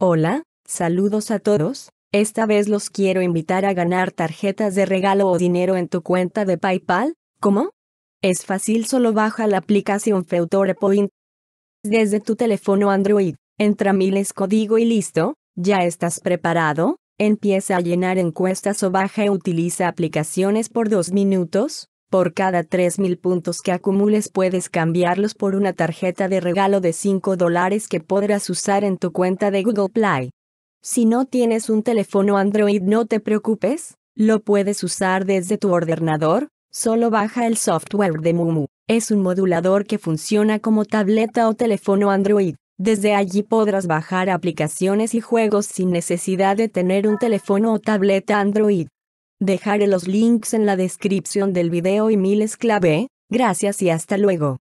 Hola, saludos a todos, esta vez los quiero invitar a ganar tarjetas de regalo o dinero en tu cuenta de PayPal, ¿cómo? Es fácil, solo baja la aplicación Feutore Point desde tu teléfono Android, entra miles código y listo, ¿ya estás preparado? Empieza a llenar encuestas o baja y utiliza aplicaciones por dos minutos, por cada 3.000 puntos que acumules puedes cambiarlos por una tarjeta de regalo de 5 dólares que podrás usar en tu cuenta de Google Play. Si no tienes un teléfono Android no te preocupes, lo puedes usar desde tu ordenador, solo baja el software de Mumu. Es un modulador que funciona como tableta o teléfono Android. Desde allí podrás bajar aplicaciones y juegos sin necesidad de tener un teléfono o tableta Android. Dejaré los links en la descripción del video y miles clave, gracias y hasta luego.